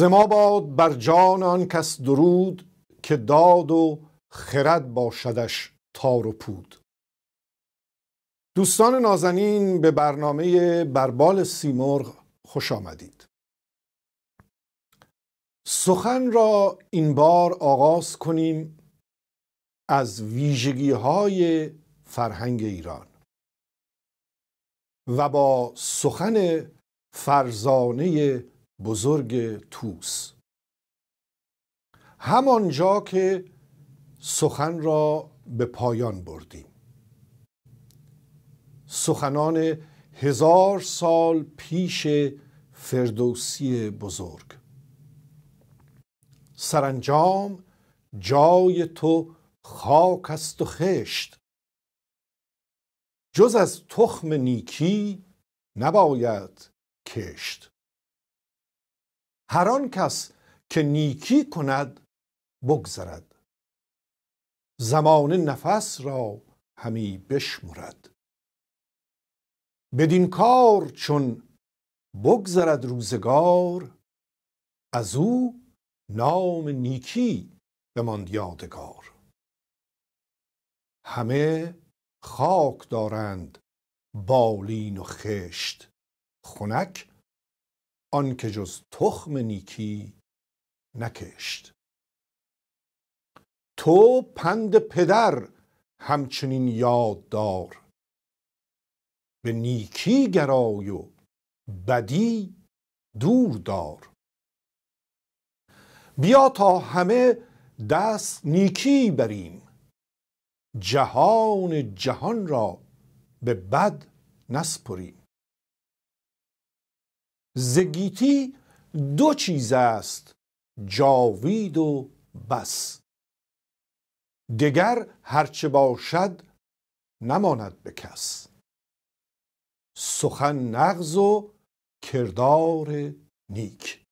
ز ما باد بر جان آن کس درود که داد و خرد باشدش تار و پود دوستان نازنین به برنامه بربال سیمرغ خوش آمدید سخن را این بار آغاز کنیم از ویژگی های فرهنگ ایران و با سخن فرزانه بزرگ توس همانجا که سخن را به پایان بردیم سخنان هزار سال پیش فردوسی بزرگ سرانجام جای تو خاک است و خشت جز از تخم نیکی نباید کشت هر آن کس که نیکی کند بگذرد زمان نفس را همی بشمرد بدین کار چون بگذرد روزگار از او نام نیکی بماند یادگار همه خاک دارند بالین و خشت خنک آن که جز تخم نیکی نکشت تو پند پدر همچنین یاد دار به نیکی گرای و بدی دور دار بیا تا همه دست نیکی بریم جهان جهان را به بد نسپریم زگیتی دو چیز است جاوید و بس دگر هرچه باشد نماند به کس سخن نغز و کردار نیک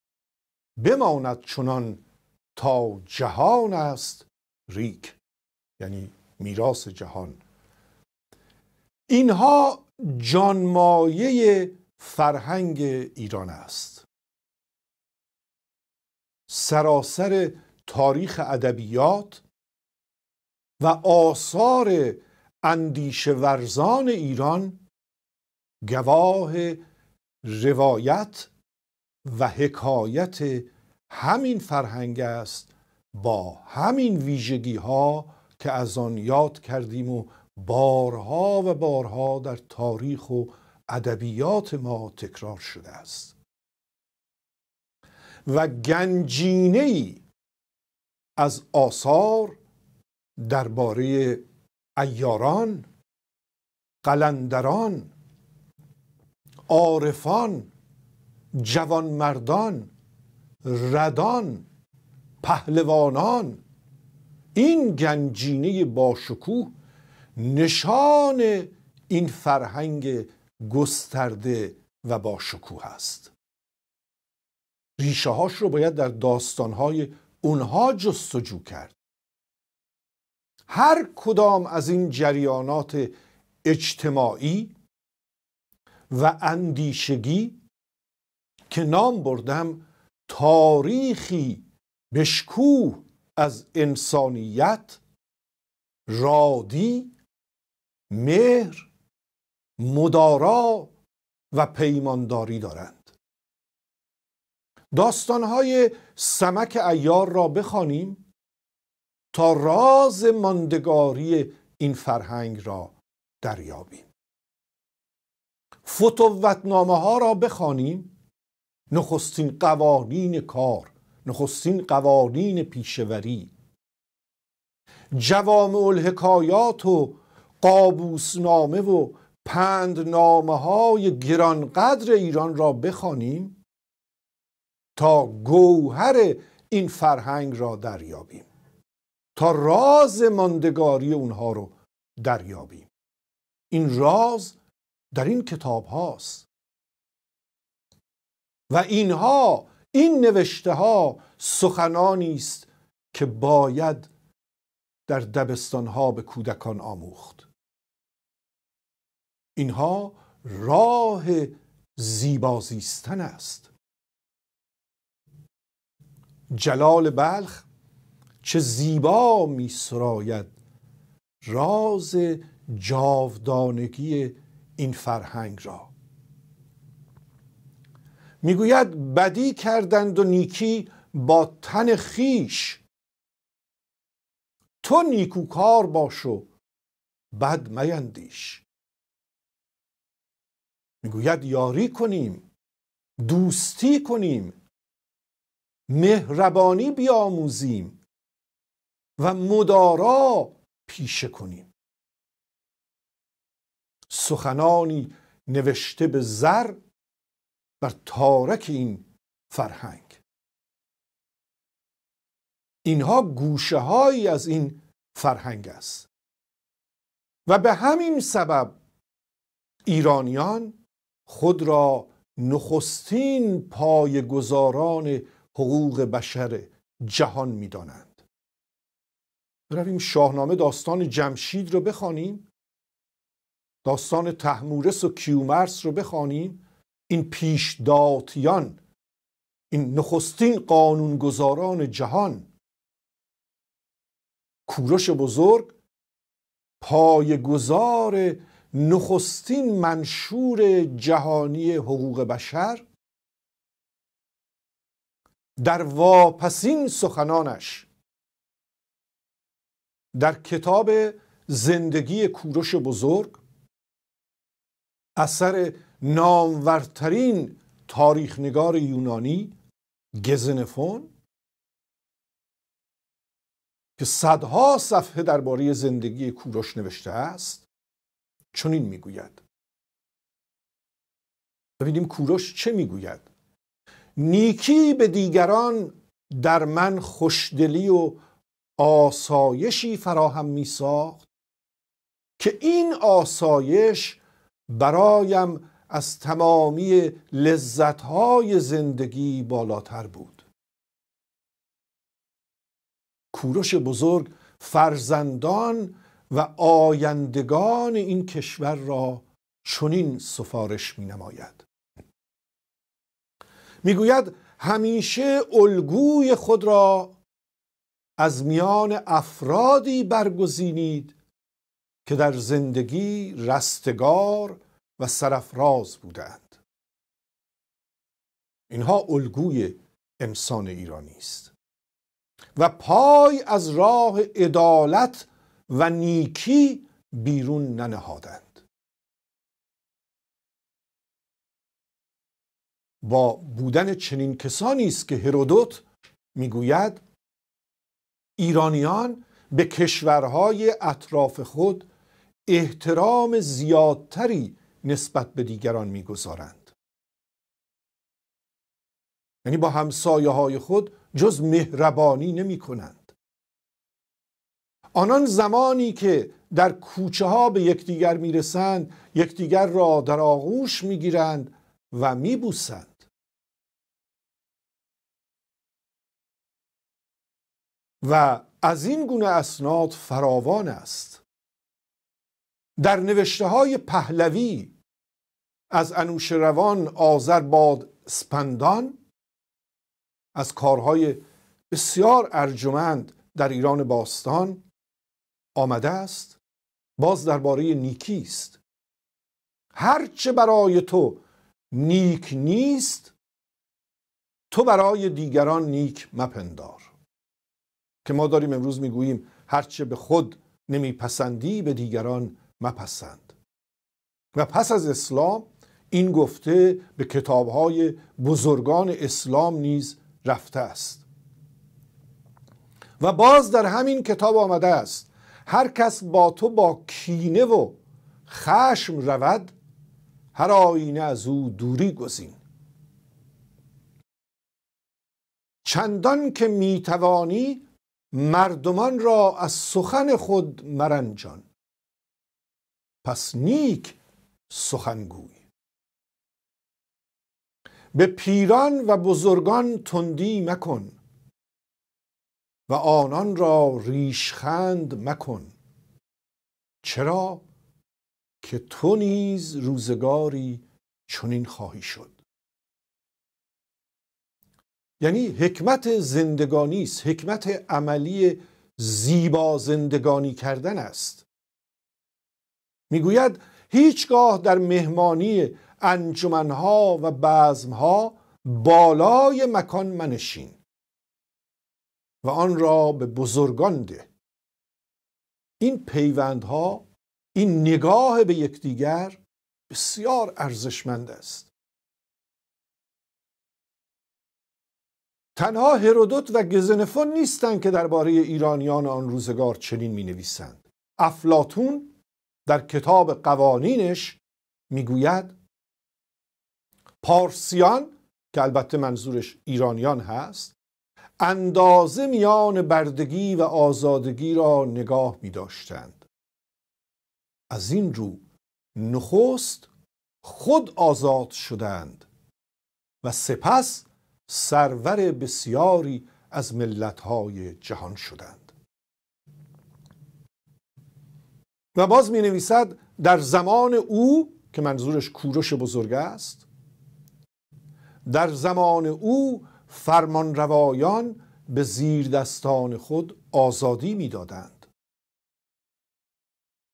بماند چنان تا جهان است ریک یعنی میراث جهان اینها جانمایه فرهنگ ایران است سراسر تاریخ ادبیات و آثار اندیشه ورزان ایران گواه روایت و حکایت همین فرهنگ است با همین ویژگی ها که از آن یاد کردیم و بارها و بارها در تاریخ و ادبیات ما تکرار شده است و گنجینه ای از آثار درباره ایاران قلندران عارفان جوانمردان ردان پهلوانان این گنجینه باشکوه نشان این فرهنگ گسترده و با شکوه است ریشه هاش رو باید در داستان های اونها جستجو کرد هر کدام از این جریانات اجتماعی و اندیشگی که نام بردم تاریخی بشکوه از انسانیت رادی مهر مدارا و پیمانداری دارند داستانهای سمک ایار را بخوانیم تا راز ماندگاری این فرهنگ را دریابیم فتوتنامه ها را بخوانیم نخستین قوانین کار نخستین قوانین پیشوری جوامع الحکایات و قابوسنامه و پند نامه های گرانقدر ایران را بخوانیم تا گوهر این فرهنگ را دریابیم تا راز ماندگاری اونها رو دریابیم این راز در این کتاب هاست و اینها این نوشته ها سخنانی است که باید در دبستان ها به کودکان آموخت اینها راه زیبازیستن است جلال بلخ چه زیبا می سراید راز جاودانگی این فرهنگ را میگوید بدی کردند و نیکی با تن خیش تو نیکوکار باش و بد میندیش میگوید یاری کنیم دوستی کنیم مهربانی بیاموزیم و مدارا پیشه کنیم سخنانی نوشته به زر بر تارک این فرهنگ اینها گوشه هایی از این فرهنگ است و به همین سبب ایرانیان خود را نخستین پای حقوق بشر جهان می دانند. برویم شاهنامه داستان جمشید رو بخوانیم داستان تحمورس و کیومرس رو بخوانیم این پیشداتیان این نخستین قانونگذاران جهان کورش بزرگ گزار نخستین منشور جهانی حقوق بشر در واپسین سخنانش در کتاب زندگی کوروش بزرگ اثر نامورترین تاریخنگار یونانی گزنفون که صدها صفحه درباره زندگی کوروش نوشته است چنین میگوید ببینیم کوروش چه میگوید نیکی به دیگران در من خوشدلی و آسایشی فراهم می که این آسایش برایم از تمامی لذتهای زندگی بالاتر بود کوروش بزرگ فرزندان و آیندگان این کشور را چنین سفارش می نماید می گوید همیشه الگوی خود را از میان افرادی برگزینید که در زندگی رستگار و سرفراز بودند اینها الگوی انسان ایرانی است و پای از راه عدالت و نیکی بیرون ننهادند با بودن چنین کسانی است که هرودوت میگوید ایرانیان به کشورهای اطراف خود احترام زیادتری نسبت به دیگران میگذارند یعنی با همسایه های خود جز مهربانی نمی کنند آنان زمانی که در کوچه ها به یکدیگر میرسند یکدیگر را در آغوش میگیرند و میبوسند و از این گونه اسناد فراوان است در نوشته های پهلوی از انوشروان آذرباد سپندان، از کارهای بسیار ارجمند در ایران باستان آمده است باز درباره نیکی است هرچه برای تو نیک نیست تو برای دیگران نیک مپندار که ما داریم امروز میگوییم هرچه به خود نمیپسندی به دیگران مپسند و پس از اسلام این گفته به کتابهای بزرگان اسلام نیز رفته است و باز در همین کتاب آمده است هر کس با تو با کینه و خشم رود هر آینه از او دوری گزین چندان که میتوانی مردمان را از سخن خود مرنجان پس نیک سخنگوی به پیران و بزرگان تندی مکن و آنان را ریشخند مکن چرا که تو نیز روزگاری چنین خواهی شد یعنی حکمت زندگانی است حکمت عملی زیبا زندگانی کردن است میگوید هیچگاه در مهمانی انجمنها و بزمها بالای مکان منشین و آن را به بزرگان ده این پیوندها این نگاه به یکدیگر بسیار ارزشمند است تنها هرودوت و گزنفون نیستند که درباره ایرانیان آن روزگار چنین می نویسند افلاتون در کتاب قوانینش میگوید پارسیان که البته منظورش ایرانیان هست اندازه میان بردگی و آزادگی را نگاه می داشتند. از این رو نخست خود آزاد شدند و سپس سرور بسیاری از ملتهای جهان شدند و باز می نویسد در زمان او که منظورش کورش بزرگ است در زمان او فرمان روایان به زیر دستان خود آزادی میدادند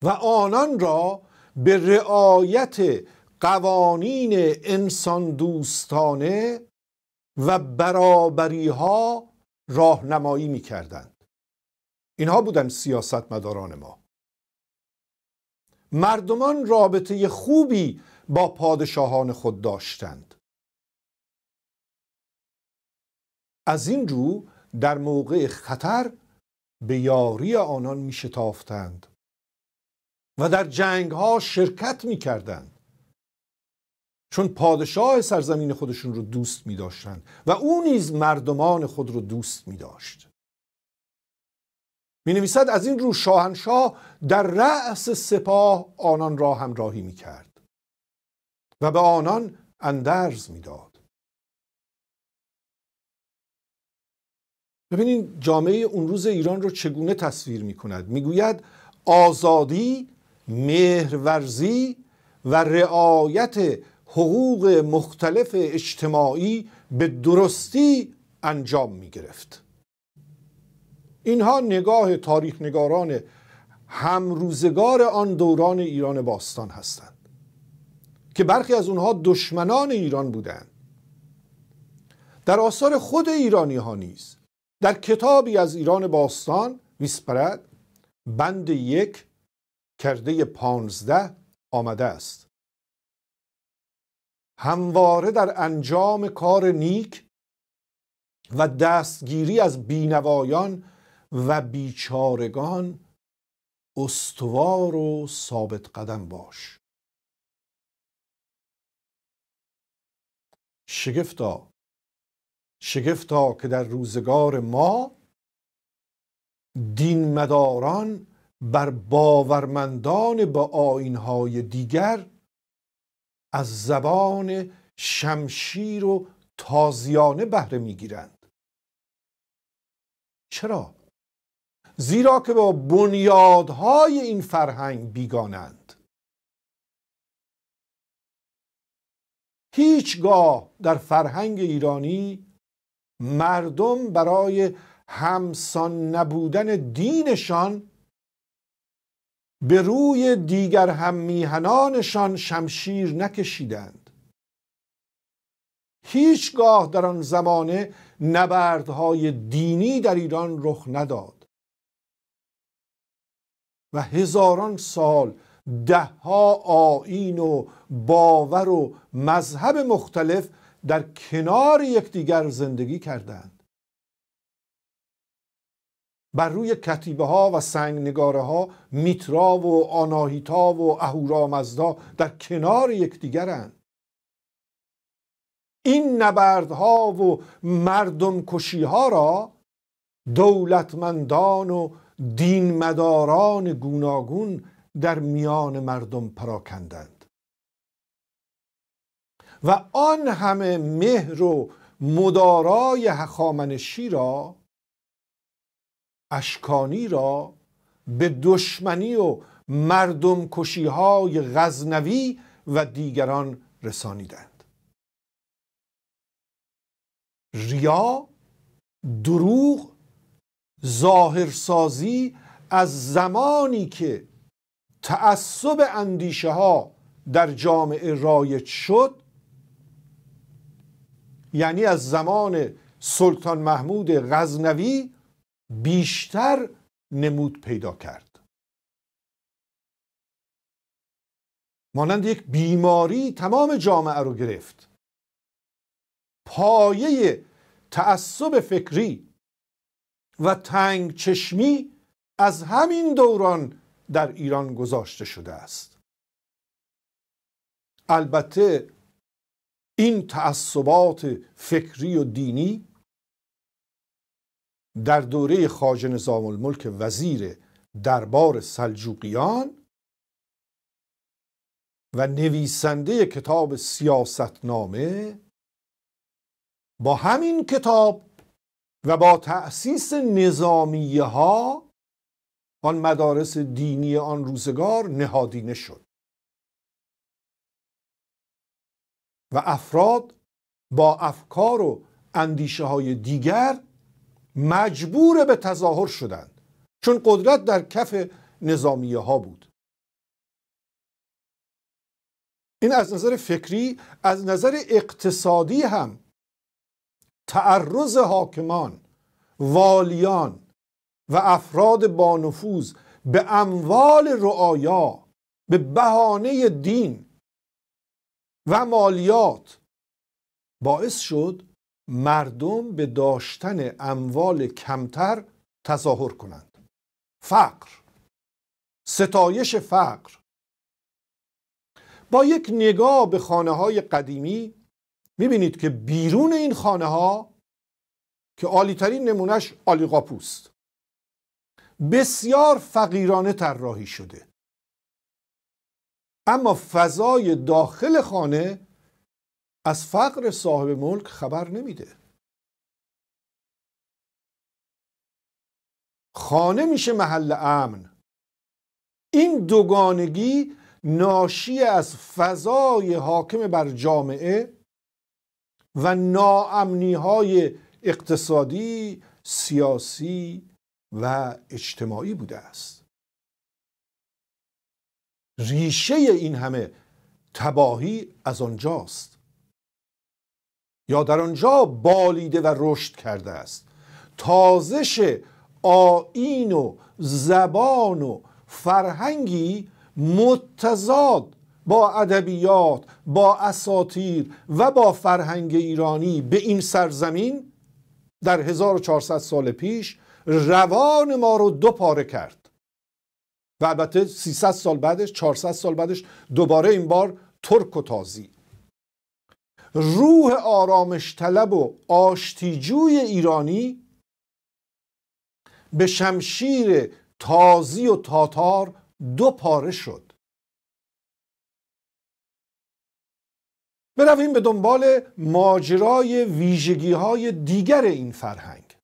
و آنان را به رعایت قوانین انسان دوستانه و برابری ها راهنمایی می کردند. اینها بودن سیاستمداران ما مردمان رابطه خوبی با پادشاهان خود داشتند از این رو در موقع خطر به یاری آنان می و در جنگ ها شرکت می کردند چون پادشاه سرزمین خودشون رو دوست می داشتند و او نیز مردمان خود رو دوست می داشت می نویسد از این رو شاهنشاه در رأس سپاه آنان را همراهی می کرد و به آنان اندرز میداد ببینید جامعه اون روز ایران رو چگونه تصویر می کند میگوید آزادی مهرورزی و رعایت حقوق مختلف اجتماعی به درستی انجام می گرفت اینها نگاه تاریخ نگاران همروزگار آن دوران ایران باستان هستند که برخی از اونها دشمنان ایران بودند در آثار خود ایرانی ها نیز در کتابی از ایران باستان ویسپرد بند یک کرده پانزده آمده است همواره در انجام کار نیک و دستگیری از بینوایان و بیچارگان استوار و ثابت قدم باش شگفتا شگفتا که در روزگار ما دین مداران بر باورمندان با آینهای دیگر از زبان شمشیر و تازیانه بهره میگیرند چرا زیرا که با بنیادهای این فرهنگ بیگانند هیچگاه در فرهنگ ایرانی مردم برای همسان نبودن دینشان به روی دیگر هم میهنانشان شمشیر نکشیدند هیچگاه در آن زمانه نبردهای دینی در ایران رخ نداد و هزاران سال دهها آیین و باور و مذهب مختلف در کنار یکدیگر زندگی کردند بر روی کتیبه ها و سنگ نگاره ها میترا و آناهیتا و اهورامزدا در کنار یکدیگرند این نبردها و مردم کشی ها را دولتمندان و دینمداران گوناگون در میان مردم پراکندند و آن همه مهر و مدارای هخامنشی را اشکانی را به دشمنی و مردم کشی های غزنوی و دیگران رسانیدند ریا دروغ ظاهرسازی از زمانی که تعصب اندیشه ها در جامعه رایج شد یعنی از زمان سلطان محمود غزنوی بیشتر نمود پیدا کرد مانند یک بیماری تمام جامعه رو گرفت پایه تعصب فکری و تنگ چشمی از همین دوران در ایران گذاشته شده است البته این تعصبات فکری و دینی در دوره خاج نظام الملک وزیر دربار سلجوقیان و نویسنده کتاب سیاستنامه با همین کتاب و با تأسیس نظامیه ها آن مدارس دینی آن روزگار نهادینه شد و افراد با افکار و اندیشه های دیگر مجبور به تظاهر شدند چون قدرت در کف نظامیه ها بود این از نظر فکری از نظر اقتصادی هم تعرض حاکمان والیان و افراد با نفوذ به اموال رعایا به بهانه دین و مالیات باعث شد مردم به داشتن اموال کمتر تظاهر کنند فقر ستایش فقر با یک نگاه به خانه های قدیمی میبینید که بیرون این خانه ها که عالیترین نمونهش آلیقاپوست بسیار فقیرانه طراحی شده اما فضای داخل خانه از فقر صاحب ملک خبر نمیده خانه میشه محل امن این دوگانگی ناشی از فضای حاکم بر جامعه و ناامنی های اقتصادی، سیاسی و اجتماعی بوده است. ریشه این همه تباهی از آنجاست یا در آنجا بالیده و رشد کرده است تازش آین و زبان و فرهنگی متضاد با ادبیات با اساتیر و با فرهنگ ایرانی به این سرزمین در 1400 سال پیش روان ما رو دو پاره کرد و البته 300 سال بعدش 400 سال بعدش دوباره این بار ترک و تازی روح آرامش طلب و آشتیجوی ایرانی به شمشیر تازی و تاتار دو پاره شد برویم به دنبال ماجرای ویژگی های دیگر این فرهنگ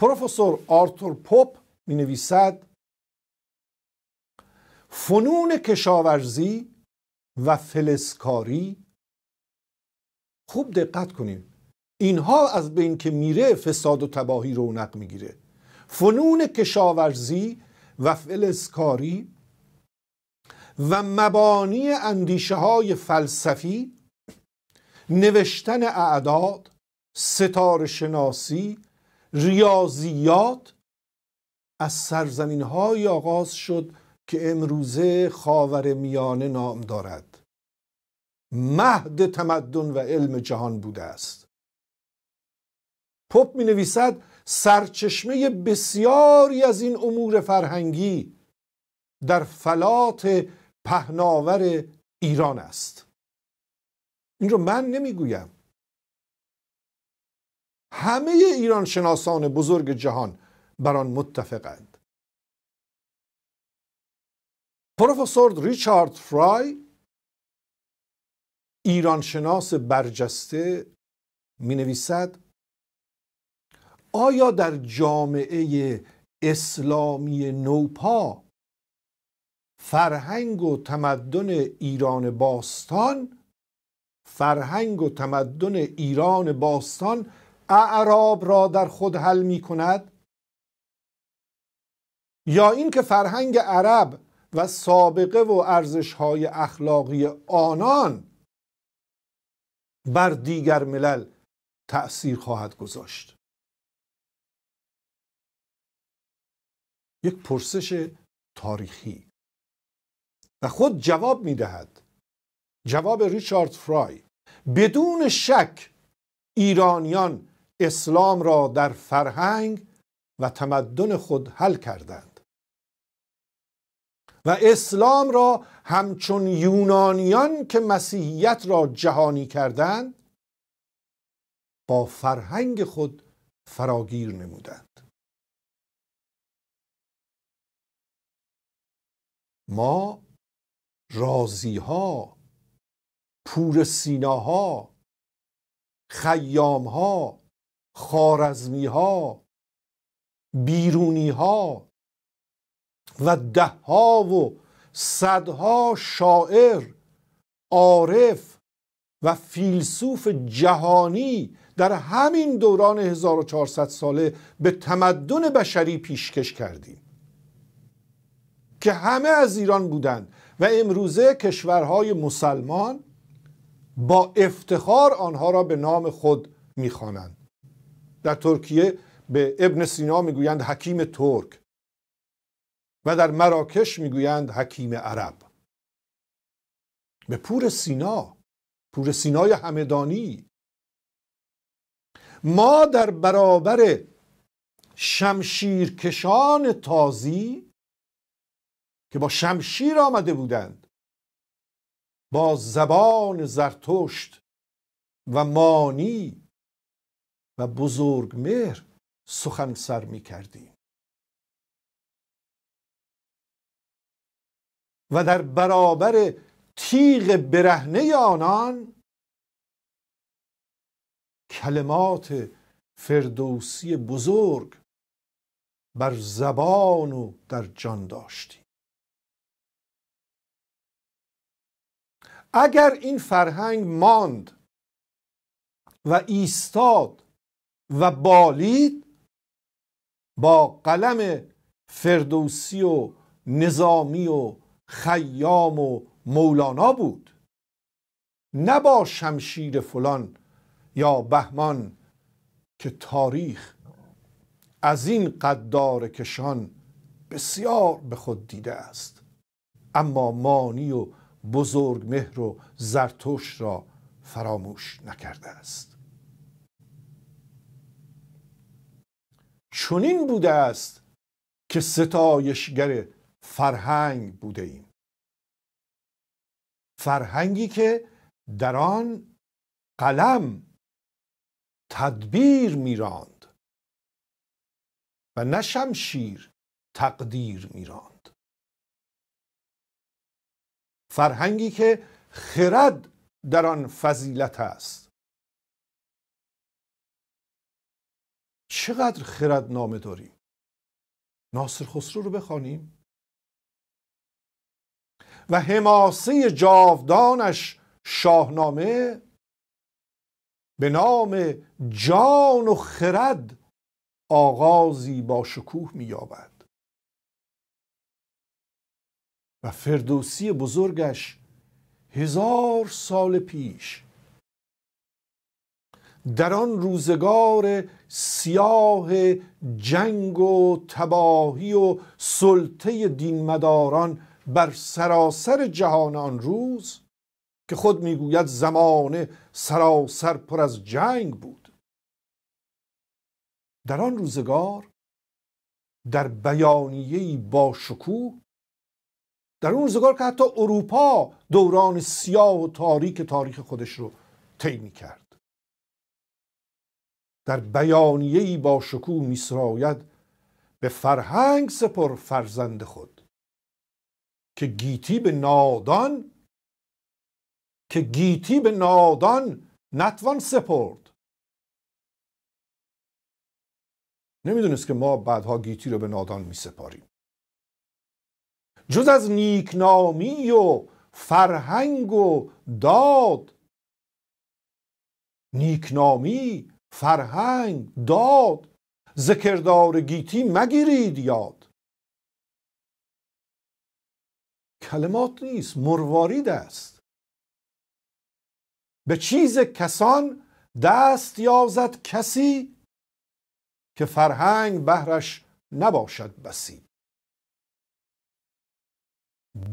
پروفسور آرتور پوپ می نویسد فنون کشاورزی و فلسکاری خوب دقت کنیم اینها از بین که میره فساد و تباهی رونق میگیره فنون کشاورزی و فلسکاری و مبانی اندیشه های فلسفی نوشتن اعداد ستاره شناسی ریاضیات از سرزمین های آغاز شد که امروزه خاور میانه نام دارد مهد تمدن و علم جهان بوده است پپ می نویسد سرچشمه بسیاری از این امور فرهنگی در فلات پهناور ایران است این رو من نمیگویم همه ایران شناسان بزرگ جهان بر آن متفقند پروفسور ریچارد فرای ایرانشناس برجسته می نویسد آیا در جامعه اسلامی نوپا فرهنگ و تمدن ایران باستان فرهنگ و تمدن ایران باستان اعراب را در خود حل می کند یا اینکه فرهنگ عرب و سابقه و های اخلاقی آنان بر دیگر ملل تأثیر خواهد گذاشت یک پرسش تاریخی و خود جواب میدهد جواب ریچارد فرای بدون شک ایرانیان اسلام را در فرهنگ و تمدن خود حل کردند و اسلام را همچون یونانیان که مسیحیت را جهانی کردند با فرهنگ خود فراگیر نمودند ما رازی ها پور سیناها، خیام ها خارزمی ها و دهها و صدها شاعر عارف و فیلسوف جهانی در همین دوران 1400 ساله به تمدن بشری پیشکش کردیم که همه از ایران بودند و امروزه کشورهای مسلمان با افتخار آنها را به نام خود میخوانند در ترکیه به ابن سینا میگویند حکیم ترک و در مراکش میگویند حکیم عرب به پور سینا پور سینای همدانی ما در برابر شمشیرکشان تازی که با شمشیر آمده بودند با زبان زرتشت و مانی و بزرگ مهر سخن سر می و در برابر تیغ برهنه آنان کلمات فردوسی بزرگ بر زبان و در جان داشتی اگر این فرهنگ ماند و ایستاد و بالید با قلم فردوسی و نظامی و خیام و مولانا بود نه با شمشیر فلان یا بهمان که تاریخ از این قدار کشان بسیار به خود دیده است اما مانی و بزرگ مهر و زرتوش را فراموش نکرده است چنین بوده است که ستایشگر فرهنگ بوده ایم فرهنگی که در آن قلم تدبیر میراند و نه شمشیر تقدیر میراند فرهنگی که خرد در آن فضیلت است چقدر خرد نامه داریم ناصر خسرو رو بخوانیم و حماسه جاودانش شاهنامه به نام جان و خرد آغازی با شکوه مییابد و فردوسی بزرگش هزار سال پیش در آن روزگار سیاه جنگ و تباهی و سلطه دینمداران بر سراسر جهان آن روز که خود میگوید زمان سراسر پر از جنگ بود در آن روزگار در بیانیه با شکوه در آن روزگار که حتی اروپا دوران سیاه و تاریک تاریخ خودش رو طی کرد در بیانیه با شکوه میسراید به فرهنگ سپر فرزند خود که گیتی به نادان که گیتی به نادان نتوان سپرد نمیدونست که ما بعدها گیتی رو به نادان می سپاریم جز از نیکنامی و فرهنگ و داد نیکنامی فرهنگ داد ذکردار گیتی مگیرید یاد کلمات نیست مروارید است به چیز کسان دست یازد کسی که فرهنگ بهرش نباشد بسی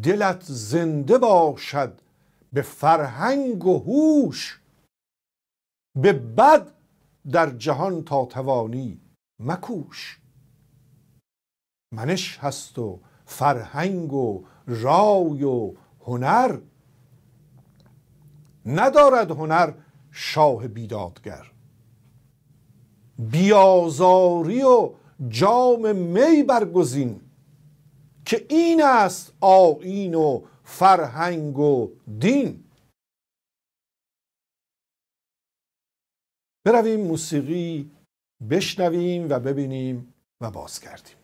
دلت زنده باشد به فرهنگ و هوش به بد در جهان تا توانی مکوش منش هست و فرهنگ و رای و هنر ندارد هنر شاه بیدادگر بیازاری و جام می برگزین که این است آیین و فرهنگ و دین برویم موسیقی بشنویم و ببینیم و باز کردیم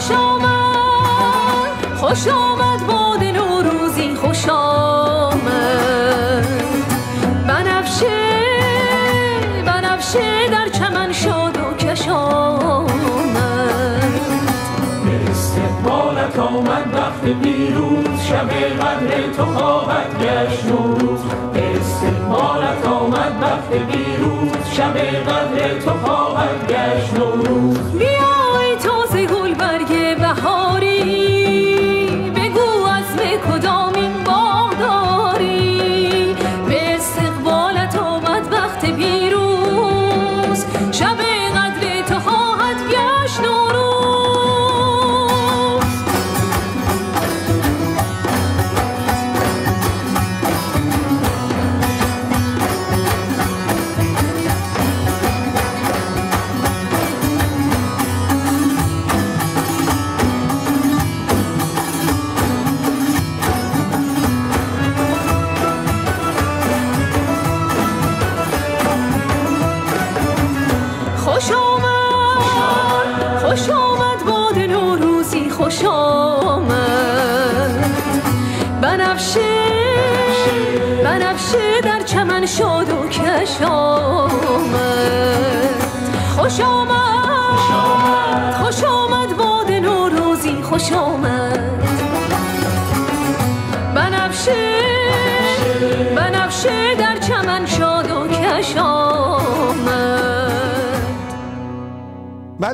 خوش آمد خوش آمد باد نوروزی خوش آمد بنفشه بنفشه در چمن شاد و کش آمد به استقبالت آمد وقت بیروز شب قدر تو خواهد گشت نوروز به استقبالت آمد وقت بیروز شب قدر تو خواهد گشت نوروز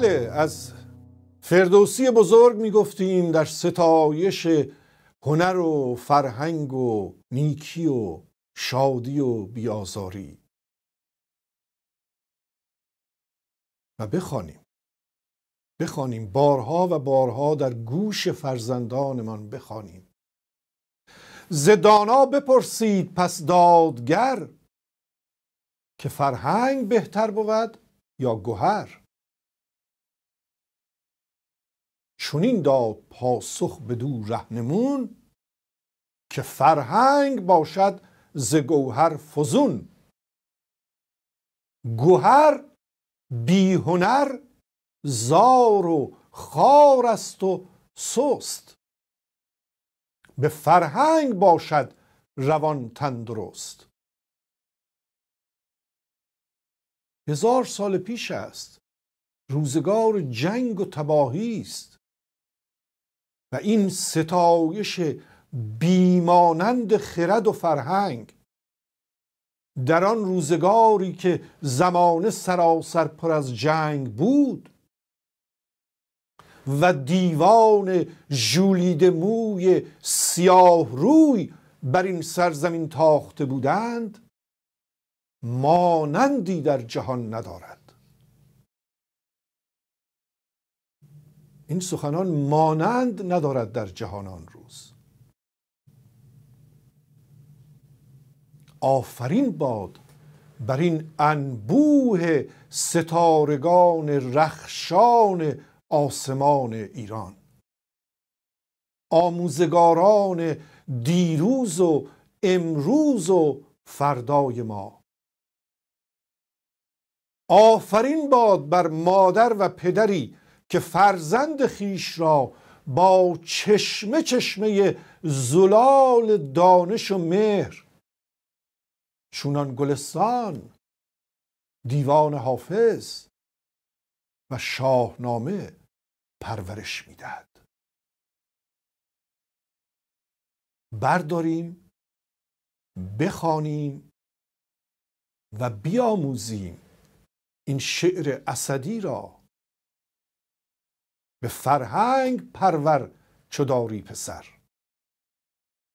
بله از فردوسی بزرگ میگفتیم در ستایش هنر و فرهنگ و نیکی و شادی و بیازاری و بخوانیم بخوانیم بارها و بارها در گوش فرزندانمان بخوانیم ز دانا بپرسید پس دادگر که فرهنگ بهتر بود یا گوهر چونین داد پاسخ به دو رهنمون که فرهنگ باشد ز گوهر فزون گوهر بی هنر زار و خار است و سست به فرهنگ باشد روان تندرست هزار سال پیش است روزگار جنگ و تباهی است این ستایش بیمانند خرد و فرهنگ در آن روزگاری که زمانه سراسر پر از جنگ بود و دیوان جولید موی سیاه روی بر این سرزمین تاخته بودند مانندی در جهان ندارد این سخنان مانند ندارد در جهانان روز آفرین باد بر این انبوه ستارگان رخشان آسمان ایران آموزگاران دیروز و امروز و فردای ما آفرین باد بر مادر و پدری که فرزند خیش را با چشمه چشمه زلال دانش و مهر چونان گلستان دیوان حافظ و شاهنامه پرورش میدهد برداریم بخوانیم و بیاموزیم این شعر اسدی را به فرهنگ پرور چداری پسر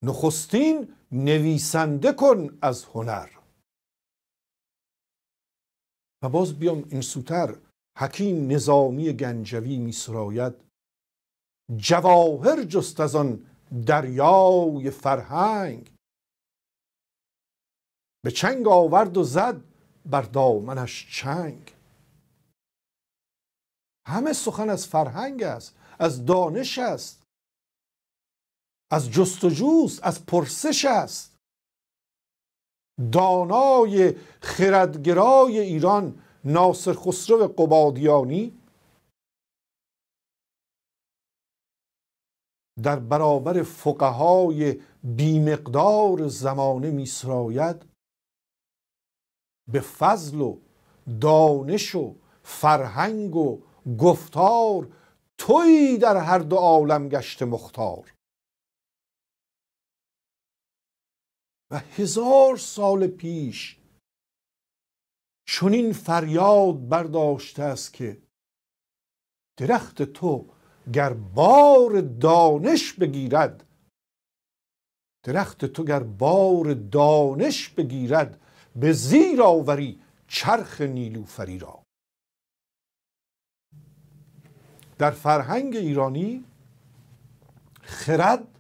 نخستین نویسنده کن از هنر و باز بیام این سوتر حکیم نظامی گنجوی می سراید جواهر جست از آن دریای فرهنگ به چنگ آورد و زد بر دامنش چنگ همه سخن از فرهنگ است از دانش است از جستجوست از پرسش است دانای خردگرای ایران ناصر خسرو قبادیانی در برابر فقهای بیمقدار زمانه میسراید به فضل و دانش و فرهنگ و گفتار توی در هر دو عالم گشت مختار و هزار سال پیش چنین فریاد برداشته است که درخت تو گر بار دانش بگیرد درخت تو گر بار دانش بگیرد به زیر آوری چرخ نیلوفری را در فرهنگ ایرانی خرد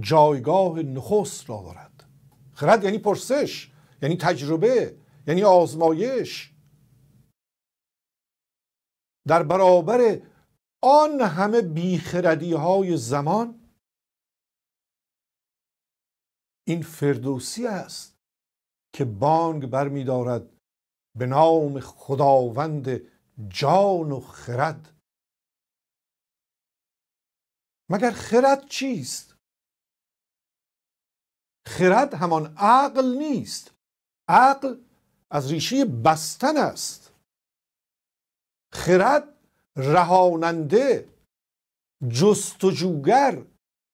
جایگاه نخست را دارد خرد یعنی پرسش یعنی تجربه یعنی آزمایش در برابر آن همه بیخردی های زمان این فردوسی است که بانگ برمیدارد به نام خداوند جان و خرد مگر خرد چیست خرد همان عقل نیست عقل از ریشه بستن است خرد رهاننده جستجوگر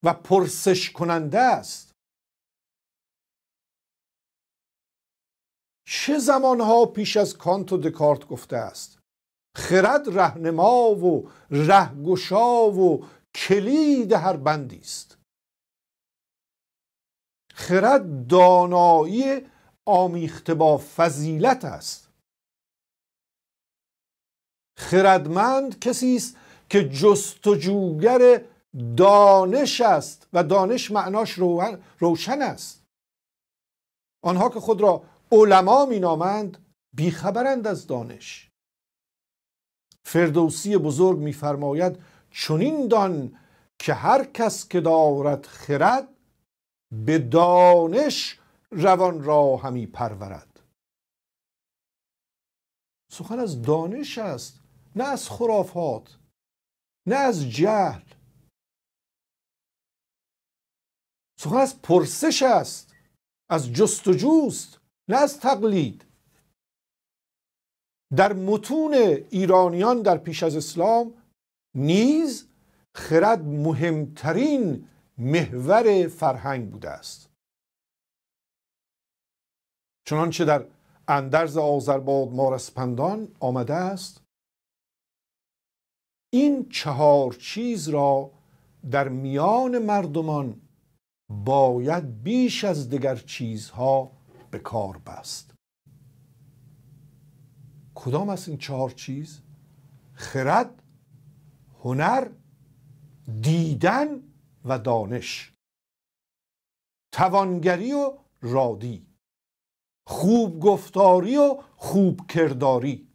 و پرسش کننده است چه زمانها پیش از کانت و دکارت گفته است خرد رهنما و رهگشا و کلید هر بندی است خرد دانایی آمیخته با فضیلت است خردمند کسی است که جستجوگر دانش است و دانش معناش روشن است آنها که خود را علما مینامند بیخبرند از دانش فردوسی بزرگ میفرماید چنین دان که هر کس که دارد خرد به دانش روان را همی پرورد سخن از دانش است نه از خرافات نه از جهل سخن از پرسش است از جستجوست نه از تقلید در متون ایرانیان در پیش از اسلام نیز خرد مهمترین محور فرهنگ بوده است چنانچه در اندرز آذرباد مارسپندان آمده است این چهار چیز را در میان مردمان باید بیش از دیگر چیزها به کار بست کدام از این چهار چیز خرد هنر دیدن و دانش توانگری و رادی خوب گفتاری و خوب کرداری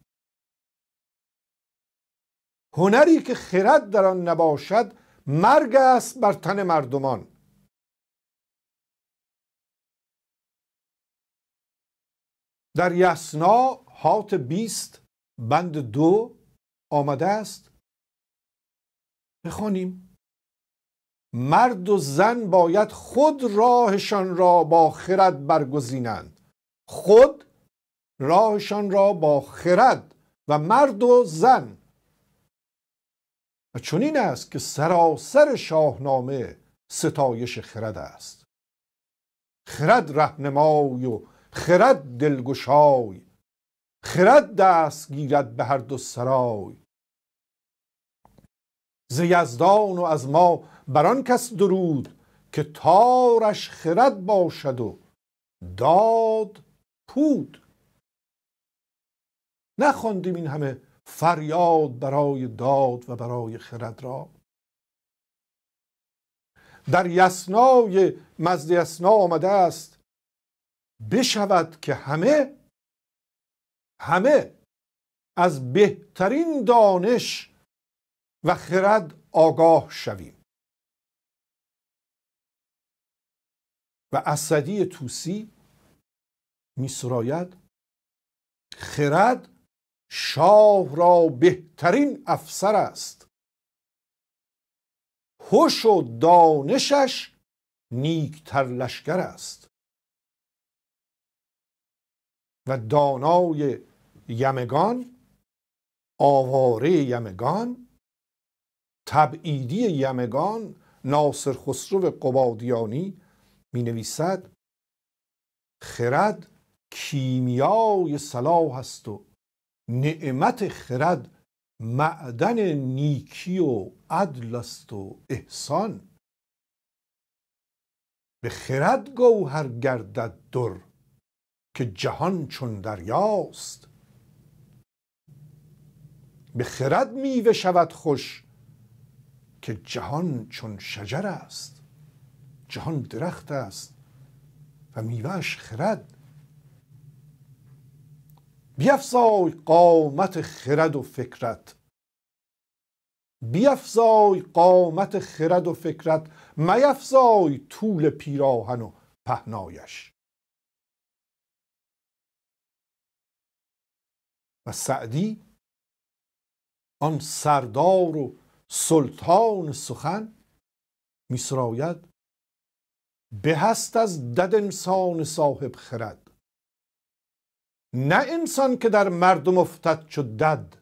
هنری که خرد در آن نباشد مرگ است بر تن مردمان در یسنا هات بیست بند دو آمده است بخونیم مرد و زن باید خود راهشان را با خرد برگزینند خود راهشان را با خرد و مرد و زن و چنین است که سراسر شاهنامه ستایش خرد است خرد رهنمای و خرد دلگشای خرد دست گیرد به هر دو سرای ز یزدان و از ما بر آن کس درود که تارش خرد باشد و داد پود نخواندیم این همه فریاد برای داد و برای خرد را در یسنای مزد یسنا آمده است بشود که همه همه از بهترین دانش و خرد آگاه شویم و اسدی توسی میسراید خرد شاه را بهترین افسر است هوش و دانشش نیکتر لشکر است و دانای یمگان آواره یمگان تبعیدی یمگان ناصر خسرو قبادیانی می نویسد خرد کیمیای صلاح هست و نعمت خرد معدن نیکی و عدل است و احسان به خرد گوهر گردد در که جهان چون دریاست به خرد میوه شود خوش که جهان چون شجر است جهان درخت است و میوهش خرد بیفزای قامت خرد و فکرت بیفزای قامت خرد و فکرت میفزای طول پیراهن و پهنایش و سعدی آن سردار و سلطان سخن میسراید به هست از دد انسان صاحب خرد نه انسان که در مردم افتد چو دد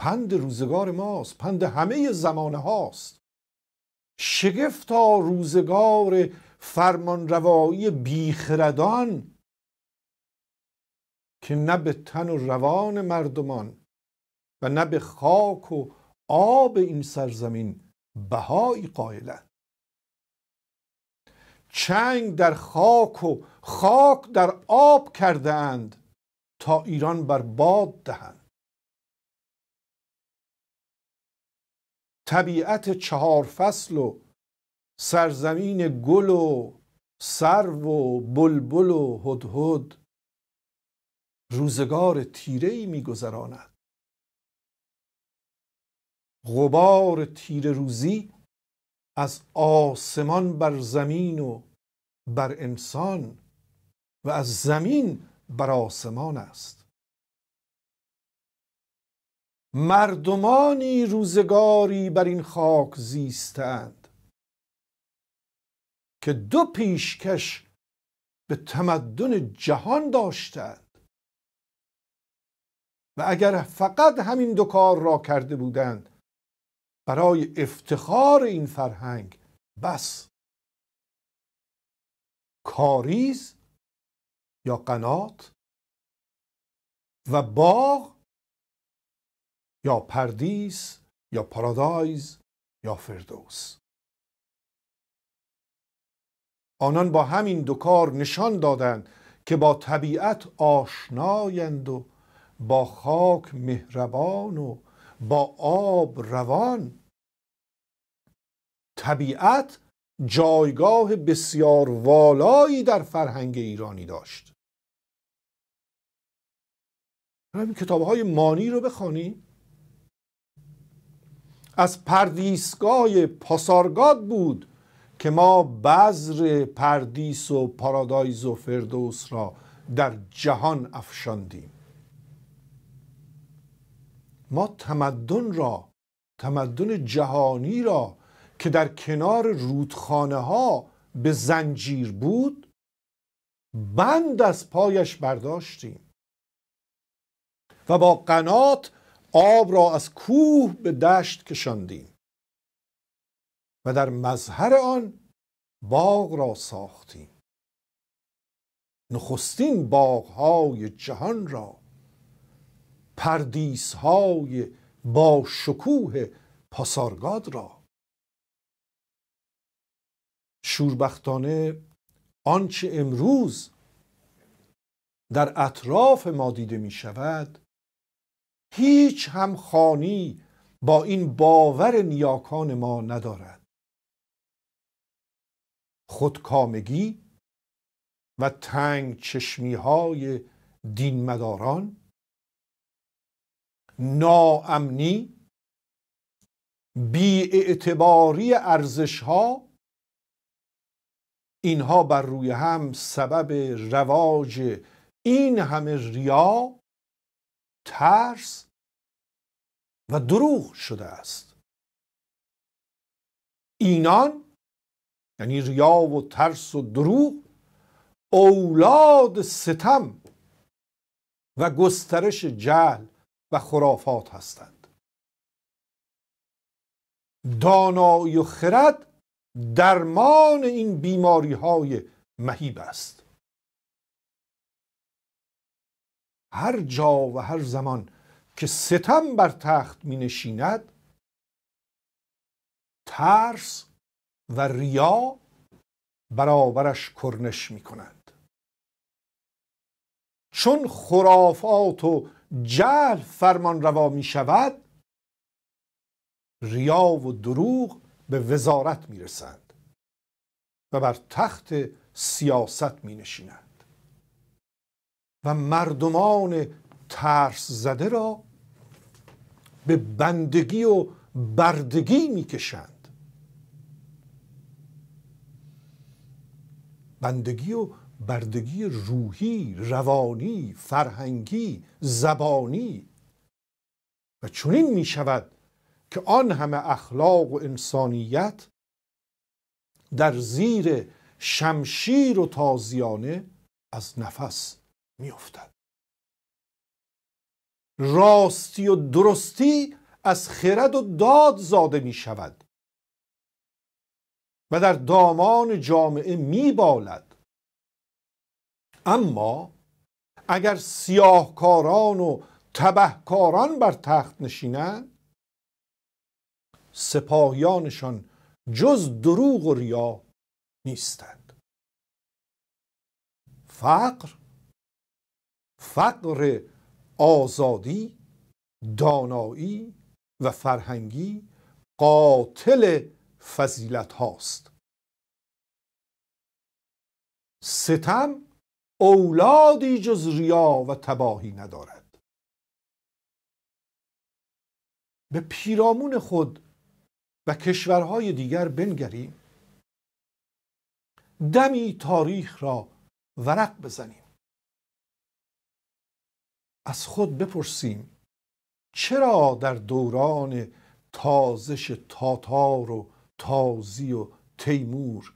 پند روزگار ماست پند همه زمانه هاست شگفتا روزگار فرمان روایی بیخردان که نه به تن و روان مردمان و نه به خاک و آب این سرزمین بهایی قائلند چنگ در خاک و خاک در آب کرده اند تا ایران بر باد دهند طبیعت چهار فصل و سرزمین گل و سرو و بلبل و هدهد روزگار تیره ای می گذراند. غبار تیر روزی از آسمان بر زمین و بر انسان و از زمین بر آسمان است مردمانی روزگاری بر این خاک زیستند که دو پیشکش به تمدن جهان داشتند و اگر فقط همین دو کار را کرده بودند برای افتخار این فرهنگ بس کاریز یا قنات و باغ یا پردیس یا پارادایز یا فردوس آنان با همین دو کار نشان دادند که با طبیعت آشنایند و با خاک مهربان و با آب روان طبیعت جایگاه بسیار والایی در فرهنگ ایرانی داشت همین کتاب های مانی رو بخوانی از پردیسگاه پاسارگاد بود که ما بذر پردیس و پارادایز و فردوس را در جهان افشاندیم ما تمدن را تمدن جهانی را که در کنار رودخانه ها به زنجیر بود بند از پایش برداشتیم و با قنات آب را از کوه به دشت کشاندیم و در مظهر آن باغ را ساختیم نخستین باغهای جهان را پردیس های با شکوه پاسارگاد را شوربختانه آنچه امروز در اطراف ما دیده می شود هیچ هم خانی با این باور نیاکان ما ندارد خودکامگی و تنگ چشمی های دین مداران ناامنی اعتباری ارزش ها اینها بر روی هم سبب رواج این همه ریا ترس و دروغ شده است اینان یعنی ریا و ترس و دروغ اولاد ستم و گسترش جهل و خرافات هستند دانایی و خرد درمان این بیماری های مهیب است هر جا و هر زمان که ستم بر تخت می نشیند ترس و ریا برابرش کرنش می چون خرافات و جهل فرمان روا می شود ریا و دروغ به وزارت می رسند و بر تخت سیاست می نشینند و مردمان ترس زده را به بندگی و بردگی می کشند بندگی و بردگی روحی روانی فرهنگی زبانی و چنین می شود که آن همه اخلاق و انسانیت در زیر شمشیر و تازیانه از نفس می افتد. راستی و درستی از خرد و داد زاده می شود و در دامان جامعه می بالد اما اگر سیاهکاران و تبهکاران بر تخت نشینند سپاهیانشان جز دروغ و ریا نیستند فقر فقر آزادی دانایی و فرهنگی قاتل فضیلت هاست ستم اولادی جز ریا و تباهی ندارد به پیرامون خود و کشورهای دیگر بنگریم دمی تاریخ را ورق بزنیم از خود بپرسیم چرا در دوران تازش تاتار و تازی و تیمور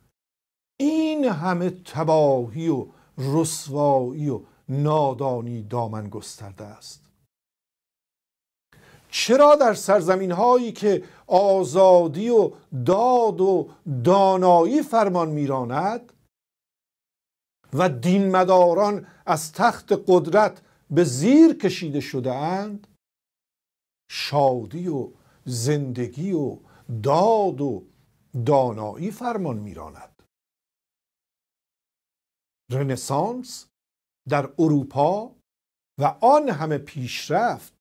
این همه تباهی و رسوایی و نادانی دامن گسترده است چرا در سرزمین هایی که آزادی و داد و دانایی فرمان میراند و دینمداران از تخت قدرت به زیر کشیده شده اند شادی و زندگی و داد و دانایی فرمان میراند رنسانس در اروپا و آن همه پیشرفت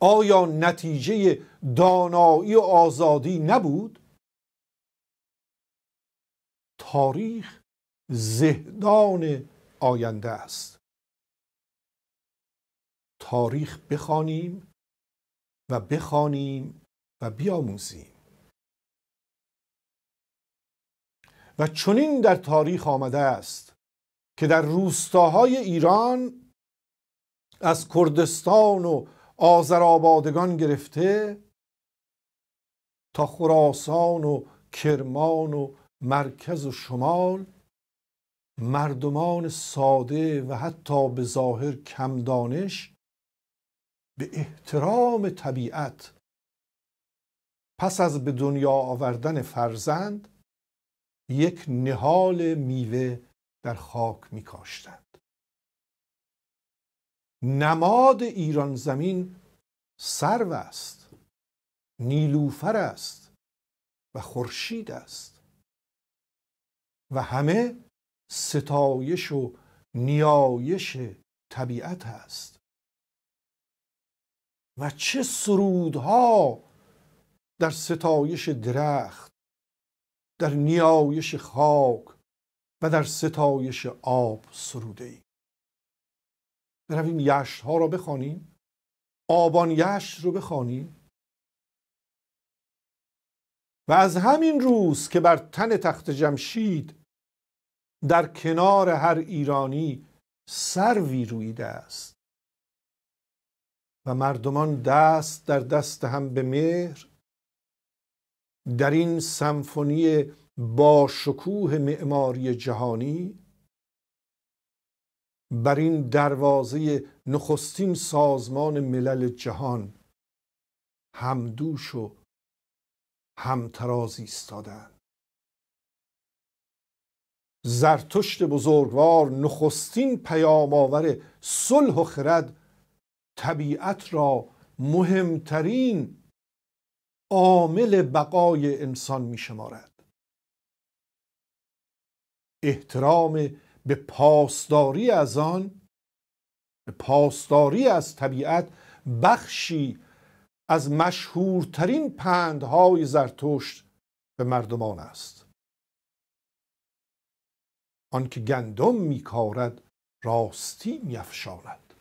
آیا نتیجه دانایی و آزادی نبود تاریخ زهدان آینده است تاریخ بخوانیم و بخوانیم و بیاموزیم و چنین در تاریخ آمده است که در روستاهای ایران از کردستان و آذرآبادگان گرفته تا خراسان و کرمان و مرکز و شمال مردمان ساده و حتی به ظاهر کم دانش به احترام طبیعت پس از به دنیا آوردن فرزند یک نهال میوه در خاک می کاشتند. نماد ایران زمین سرو است نیلوفر است و خورشید است و همه ستایش و نیایش طبیعت است و چه سرودها در ستایش درخت در نیایش خاک و در ستایش آب سروده ای برویم یشت ها را بخوانیم آبان یشت رو بخوانیم و از همین روز که بر تن تخت جمشید در کنار هر ایرانی سروی رویده است و مردمان دست در دست هم به مهر در این سمفونی با شکوه معماری جهانی بر این دروازه نخستین سازمان ملل جهان همدوش و همتراز ایستادند زرتشت بزرگوار نخستین پیام آور صلح و خرد طبیعت را مهمترین عامل بقای انسان می شمارد احترام به پاسداری از آن به پاسداری از طبیعت بخشی از مشهورترین پندهای زرتشت به مردمان است آنکه گندم میکارد راستی میافشاند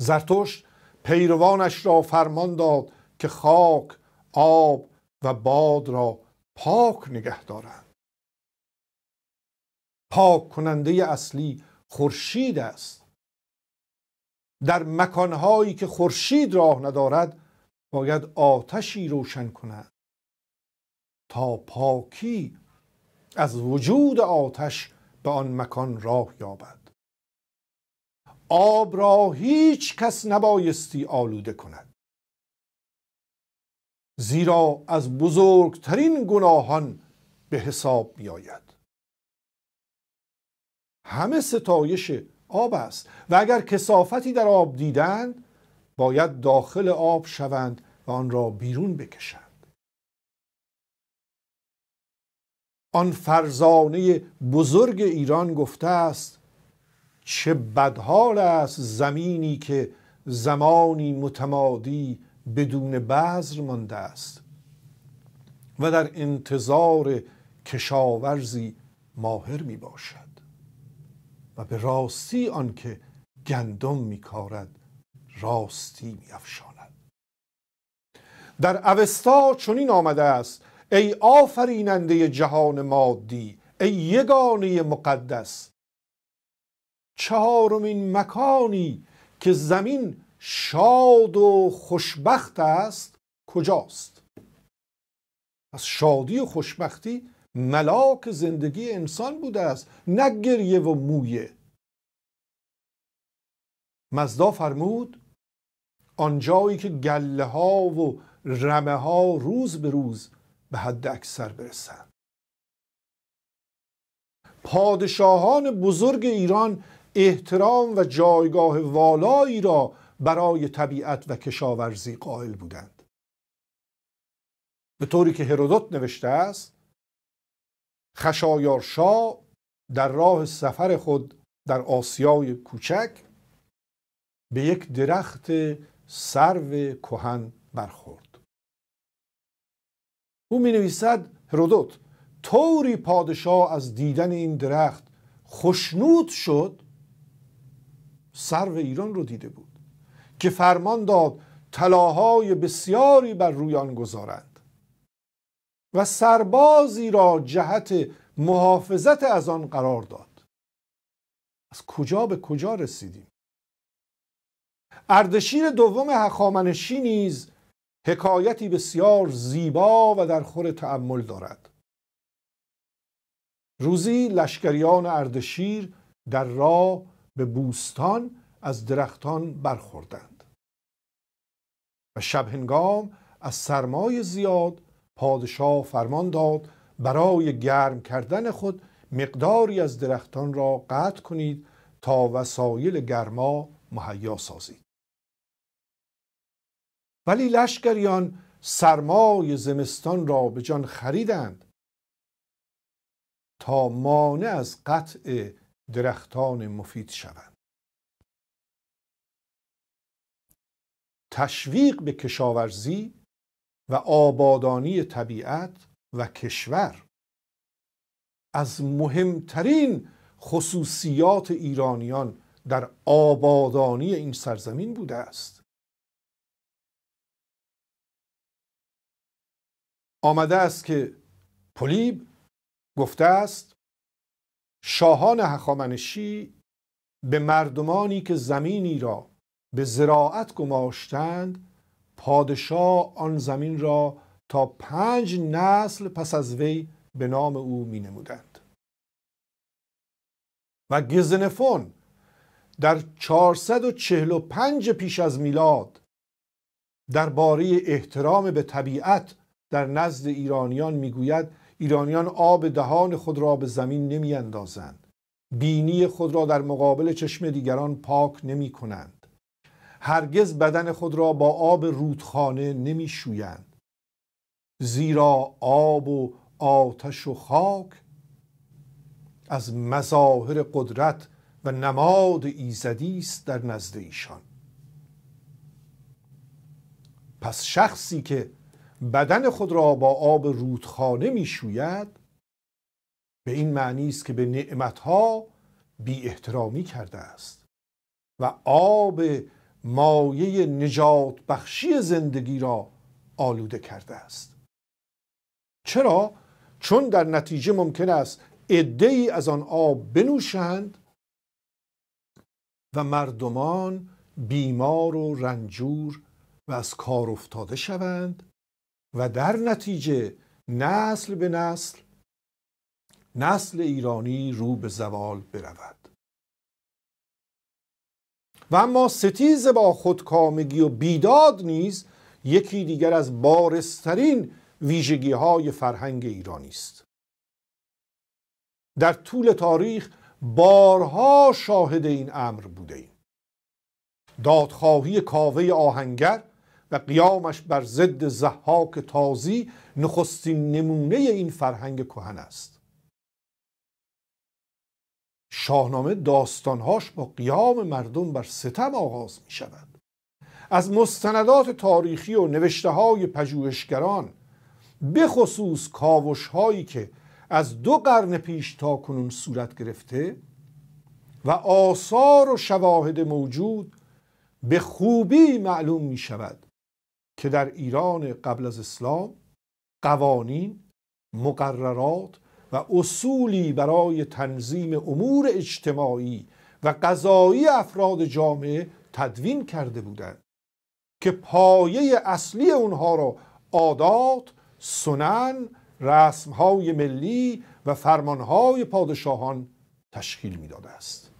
زرتشت پیروانش را فرمان داد که خاک آب و باد را پاک نگه دارند پاک کننده اصلی خورشید است در مکانهایی که خورشید راه ندارد باید آتشی روشن کند تا پاکی از وجود آتش به آن مکان راه یابد آب را هیچ کس نبایستی آلوده کند زیرا از بزرگترین گناهان به حساب می آید همه ستایش آب است و اگر کسافتی در آب دیدند باید داخل آب شوند و آن را بیرون بکشند آن فرزانه بزرگ ایران گفته است چه بدحال است زمینی که زمانی متمادی بدون بذر مانده است و در انتظار کشاورزی ماهر می باشد و به راستی آنکه گندم می کارد راستی می افشاند. در اوستا چنین آمده است ای آفریننده جهان مادی ای یگانه مقدس چهارمین مکانی که زمین شاد و خوشبخت است کجاست از شادی و خوشبختی ملاک زندگی انسان بوده است نه گریه و مویه مزدا فرمود آنجایی که گله ها و رمه ها روز به روز به حد اکثر برسند پادشاهان بزرگ ایران احترام و جایگاه والایی را برای طبیعت و کشاورزی قائل بودند به طوری که هرودوت نوشته است خشایارشا در راه سفر خود در آسیای کوچک به یک درخت سرو کهن برخورد او می نویسد هرودوت طوری پادشاه از دیدن این درخت خشنود شد سرو ایران رو دیده بود که فرمان داد طلاهای بسیاری بر رویان گذارند و سربازی را جهت محافظت از آن قرار داد از کجا به کجا رسیدیم اردشیر دوم هخامنشی نیز حکایتی بسیار زیبا و در خور تعمل دارد روزی لشکریان اردشیر در راه به بوستان از درختان برخوردند و شب هنگام از سرمای زیاد پادشاه فرمان داد برای گرم کردن خود مقداری از درختان را قطع کنید تا وسایل گرما مهیا سازید ولی لشکریان سرمای زمستان را به جان خریدند تا مانع از قطع درختان مفید شوند تشویق به کشاورزی و آبادانی طبیعت و کشور از مهمترین خصوصیات ایرانیان در آبادانی این سرزمین بوده است آمده است که پولیب گفته است شاهان هخامنشی به مردمانی که زمینی را به زراعت گماشتند پادشاه آن زمین را تا پنج نسل پس از وی به نام او می نمودند و گزنفون در 445 پیش از میلاد درباره احترام به طبیعت در نزد ایرانیان میگوید ایرانیان آب دهان خود را به زمین نمیاندازند بینی خود را در مقابل چشم دیگران پاک نمی کنند هرگز بدن خود را با آب رودخانه نمی شویند زیرا آب و آتش و خاک از مظاهر قدرت و نماد ایزدی است در نزد ایشان پس شخصی که بدن خود را با آب رودخانه میشوید به این معنی است که به نعمتها بی احترامی کرده است و آب مایه نجات بخشی زندگی را آلوده کرده است چرا؟ چون در نتیجه ممکن است ای از آن آب بنوشند و مردمان بیمار و رنجور و از کار افتاده شوند و در نتیجه نسل به نسل نسل ایرانی رو به زوال برود و اما ستیز با خودکامگی و بیداد نیز یکی دیگر از بارسترین ویژگی های فرهنگ ایرانی است در طول تاریخ بارها شاهد این امر بوده ایم دادخواهی کاوه آهنگر و قیامش بر ضد زحاک تازی نخستین نمونه این فرهنگ کهن است شاهنامه داستانهاش با قیام مردم بر ستم آغاز می شود از مستندات تاریخی و نوشته های پژوهشگران به خصوص کاوش هایی که از دو قرن پیش تا کنون صورت گرفته و آثار و شواهد موجود به خوبی معلوم می شود که در ایران قبل از اسلام قوانین، مقررات و اصولی برای تنظیم امور اجتماعی و قضایی افراد جامعه تدوین کرده بودند که پایه اصلی اونها را عادات، سنن، رسمهای ملی و فرمانهای پادشاهان تشکیل میداده است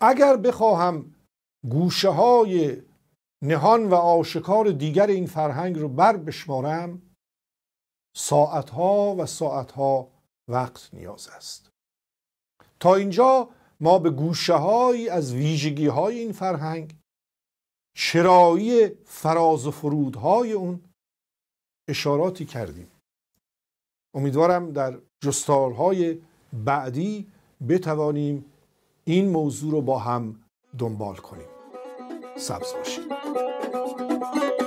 اگر بخواهم گوشه های نهان و آشکار دیگر این فرهنگ رو بر بشمارم ساعتها و ساعتها وقت نیاز است تا اینجا ما به گوشه از ویژگی های این فرهنگ چرایی فراز و فرودهای اون اشاراتی کردیم امیدوارم در جستارهای بعدی بتوانیم این موضوع رو با هم دنبال کنیم سبز باشید